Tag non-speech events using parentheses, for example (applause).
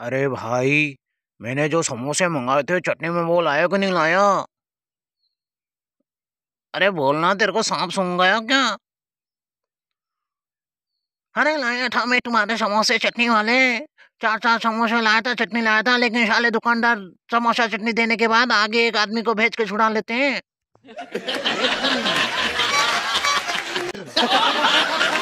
अरे भाई मैंने जो समोसे मंगाए थे चटनी में वो लाया कि नहीं लाया अरे बोलना तेरे को सांप सुन गया क्या अरे लाया था मैं तुम्हारे समोसे चटनी वाले चार चार समोसे लाया था चटनी लाया था लेकिन साले दुकानदार समोसा चटनी देने के बाद आगे एक आदमी को भेज के छुड़ा लेते हैं (laughs)